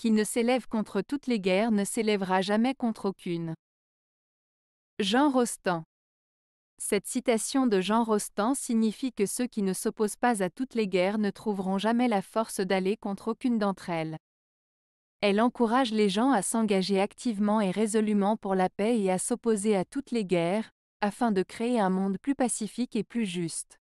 qui ne s'élève contre toutes les guerres ne s'élèvera jamais contre aucune. Jean Rostand Cette citation de Jean Rostand signifie que ceux qui ne s'opposent pas à toutes les guerres ne trouveront jamais la force d'aller contre aucune d'entre elles. Elle encourage les gens à s'engager activement et résolument pour la paix et à s'opposer à toutes les guerres, afin de créer un monde plus pacifique et plus juste.